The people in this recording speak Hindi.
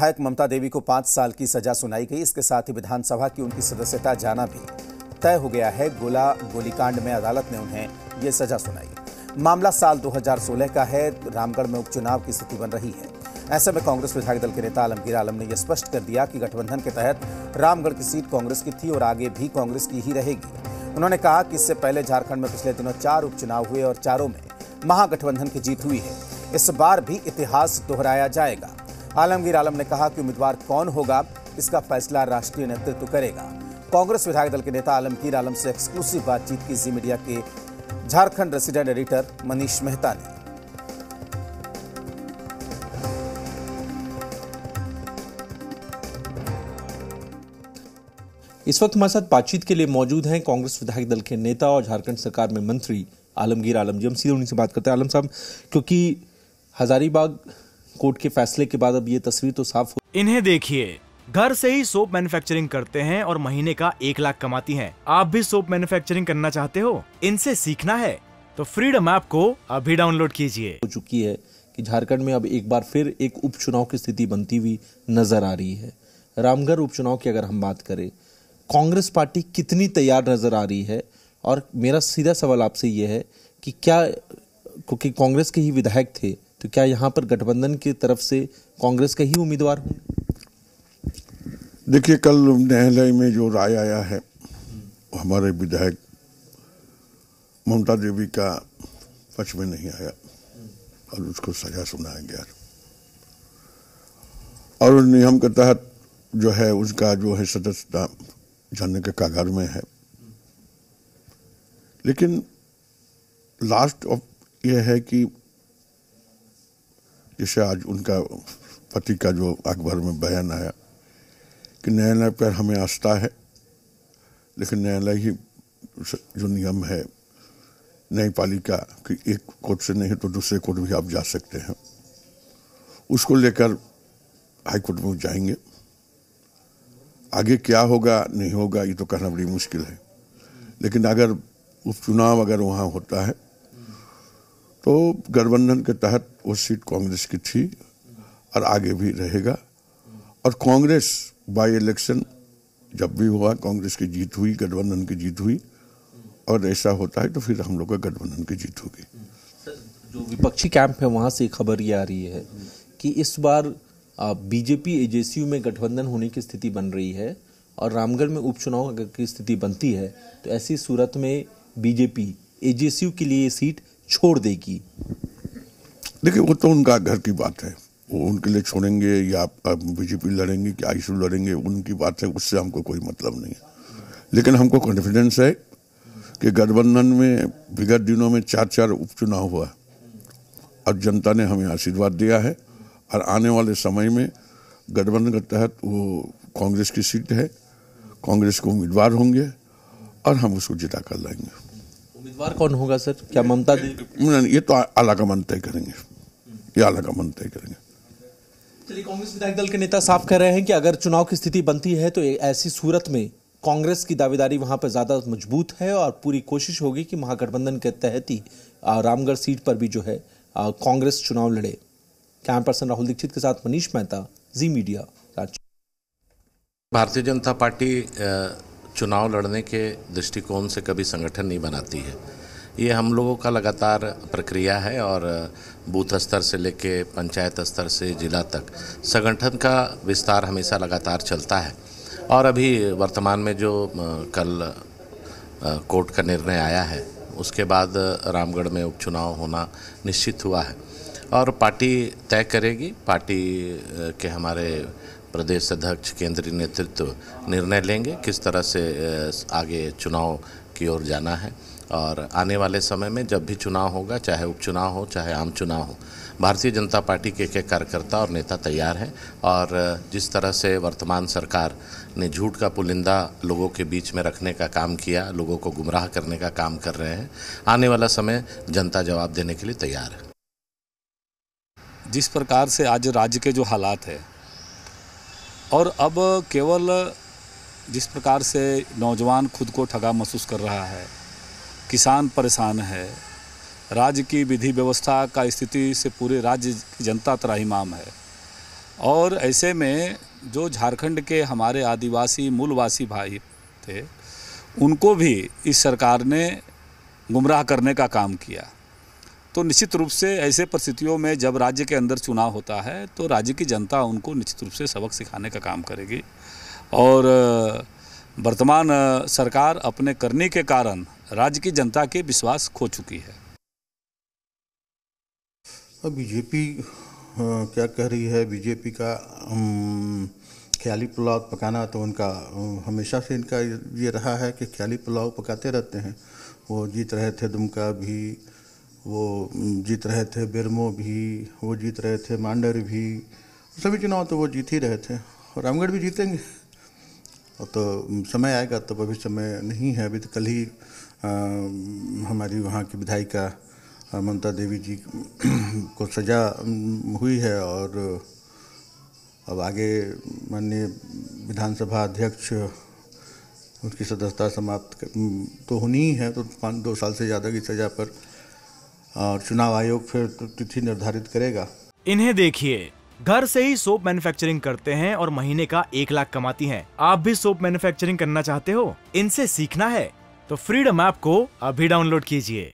विधायक ममता देवी को पांच साल की सजा सुनाई गई इसके साथ ही विधानसभा की उनकी सदस्यता जाना भी तय हो गया है गोला गोलीकांड में अदालत ने उन्हें ये सजा सुनाई मामला साल 2016 का है रामगढ़ में उपचुनाव की स्थिति बन रही है ऐसे में कांग्रेस विधायक दल के नेता आलमगीर आलम ने यह स्पष्ट कर दिया कि गठबंधन के तहत रामगढ़ की सीट कांग्रेस की थी और आगे भी कांग्रेस की ही रहेगी उन्होंने कहा कि इससे पहले झारखंड में पिछले दिनों चार उपचुनाव हुए और चारों में महागठबंधन की जीत हुई है इस बार भी इतिहास दोहराया जाएगा आलमगीर आलम ने कहा कि उम्मीदवार कौन होगा इसका फैसला राष्ट्रीय नेतृत्व करेगा कांग्रेस विधायक दल के नेता आलमगीर आलम से एक्सक्लूसिव बातचीत की जी मीडिया के झारखंड रेसिडेंट एडिटर मनीष मेहता ने इस वक्त हमारे साथ बातचीत के लिए मौजूद हैं कांग्रेस विधायक दल के नेता और झारखंड सरकार में मंत्री आलमगीर आलम जी हम सीधे उन्हीं से बात करते हैं आलम साहब क्योंकि हजारीबाग कोर्ट के फैसले के बाद अब ये तस्वीर तो साफ हो इन्हें देखिए घर से ही सोप मैन्युफैक्चरिंग करते हैं और महीने का एक लाख कमाती हैं। आप भी सोप मैन्युफैक्चरिंग करना चाहते हो इनसे सीखना है तो फ्रीडम ऐप को अभी डाउनलोड कीजिए हो चुकी है कि झारखंड में अब एक बार फिर एक उपचुनाव की स्थिति बनती हुई नजर आ रही है रामगढ़ उपचुनाव की अगर हम बात करें कांग्रेस पार्टी कितनी तैयार नजर आ रही है और मेरा सीधा सवाल आपसे ये है कि क्या क्योंकि कांग्रेस के ही विधायक थे तो क्या यहाँ पर गठबंधन की तरफ से कांग्रेस का ही उम्मीदवार देखिए कल न्यायालय में जो राय आया है हमारे विधायक ममता देवी का पक्ष में नहीं आया और उसको सजा सुनाया गया और नियम के तहत जो है उसका जो है सदस्यता जाने के कागार में है लेकिन लास्ट ऑफ यह है कि जैसे आज उनका पति का जो अकबर में बयान आया कि न्यायालय पर हमें आस्था है लेकिन न्यायालय ही जो नियम है न्यायपालिका कि एक कोर्ट से नहीं तो दूसरे कोर्ट भी आप जा सकते हैं उसको लेकर हाई कोर्ट में जाएंगे आगे क्या होगा नहीं होगा ये तो कहना बड़ी मुश्किल है लेकिन अगर उपचुनाव अगर वहाँ होता है तो गठबंधन के तहत वो सीट कांग्रेस की थी और आगे भी रहेगा और कांग्रेस बाई इलेक्शन जब भी हुआ कांग्रेस की जीत हुई गठबंधन की जीत हुई और ऐसा होता है तो फिर हम लोग का गठबंधन की जीत होगी जो विपक्षी कैंप है वहाँ से खबर ये आ रही है कि इस बार बीजेपी एजेसीयू में गठबंधन होने की स्थिति बन रही है और रामगढ़ में उपचुनाव की स्थिति बनती है तो ऐसी सूरत में बीजेपी एजेसीयू के लिए सीट छोड़ देगी देखिए वो तो उनका घर की बात है वो उनके लिए छोड़ेंगे या बीजेपी लड़ेंगे कि आई लड़ेंगे उनकी बात है उससे हमको कोई मतलब नहीं है लेकिन हमको कॉन्फिडेंस है कि गठबंधन में विगत दिनों में चार चार उपचुनाव हुआ और जनता ने हमें आशीर्वाद दिया है और आने वाले समय में गठबंधन के तहत वो कांग्रेस की सीट है कांग्रेस के उम्मीदवार होंगे और हम उसको जिता कर लाएंगे इस बार कौन होगा सर क्या ममता दी नहीं ये तो अलग अमन तय करेंगे ये अलग अमन तय करेंगे चलिए कांग्रेस विधायक दल के नेता साफ कह रहे हैं कि अगर चुनाव की स्थिति बनती है तो ऐसी सूरत में कांग्रेस की दावेदारी वहां पर ज़्यादा मजबूत है और पूरी कोशिश होगी कि महागठबंधन के तहत ही रामगढ़ सीट पर भी जो है कांग्रेस चुनाव लड़े कैमरा पर्सन राहुल दीक्षित के साथ मनीष मेहता जी मीडिया भारतीय जनता पार्टी चुनाव लड़ने के दृष्टिकोण से कभी संगठन नहीं बनाती है ये हम लोगों का लगातार प्रक्रिया है और बूथ स्तर से लेके पंचायत स्तर से ज़िला तक संगठन का विस्तार हमेशा लगातार चलता है और अभी वर्तमान में जो कल कोर्ट का निर्णय आया है उसके बाद रामगढ़ में उपचुनाव होना निश्चित हुआ है और पार्टी तय करेगी पार्टी के हमारे प्रदेश अध्यक्ष केंद्रीय नेतृत्व निर्णय लेंगे किस तरह से आगे चुनाव की ओर जाना है और आने वाले समय में जब भी चुनाव होगा चाहे उपचुनाव हो चाहे आम चुनाव हो भारतीय जनता पार्टी के के कार्यकर्ता और नेता तैयार हैं और जिस तरह से वर्तमान सरकार ने झूठ का पुलिंदा लोगों के बीच में रखने का काम किया लोगों को गुमराह करने का काम कर रहे हैं आने वाला समय जनता जवाब देने के लिए तैयार है जिस प्रकार से आज राज्य के जो हालात है और अब केवल जिस प्रकार से नौजवान खुद को ठगा महसूस कर रहा है किसान परेशान है राज्य की विधि व्यवस्था का स्थिति से पूरे राज्य की जनता त्राहीमाम है और ऐसे में जो झारखंड के हमारे आदिवासी मूलवासी भाई थे उनको भी इस सरकार ने गुमराह करने का काम किया तो निश्चित रूप से ऐसे परिस्थितियों में जब राज्य के अंदर चुनाव होता है तो राज्य की जनता उनको निश्चित रूप से सबक सिखाने का काम करेगी और वर्तमान सरकार अपने करने के कारण राज्य की जनता के विश्वास खो चुकी है अब बीजेपी क्या कह रही है बीजेपी का ख्याली पुलाव पकाना तो उनका हमेशा से इनका ये रहा है कि ख्याली पुलाव पकाते रहते हैं वो जीत रहे थे दुमका भी वो जीत रहे थे बिरमो भी वो जीत रहे थे मांडर भी सभी चुनाव तो वो जीत ही रहे थे और रामगढ़ भी जीतेंगे और तो समय आएगा तो अभी समय नहीं है अभी तो कल ही आ, हमारी वहाँ की विधायिका ममता देवी जी को सजा हुई है और अब आगे माननीय विधानसभा अध्यक्ष उसकी सदस्यता समाप्त तो होनी ही है तो पाँच दो साल से ज़्यादा की सज़ा पर और चुनाव आयोग फिर तो तिथि निर्धारित करेगा इन्हें देखिए घर से ही सोप मैन्युफैक्चरिंग करते हैं और महीने का एक लाख कमाती हैं। आप भी सोप मैन्युफैक्चरिंग करना चाहते हो इनसे सीखना है तो फ्रीडम ऐप को अभी डाउनलोड कीजिए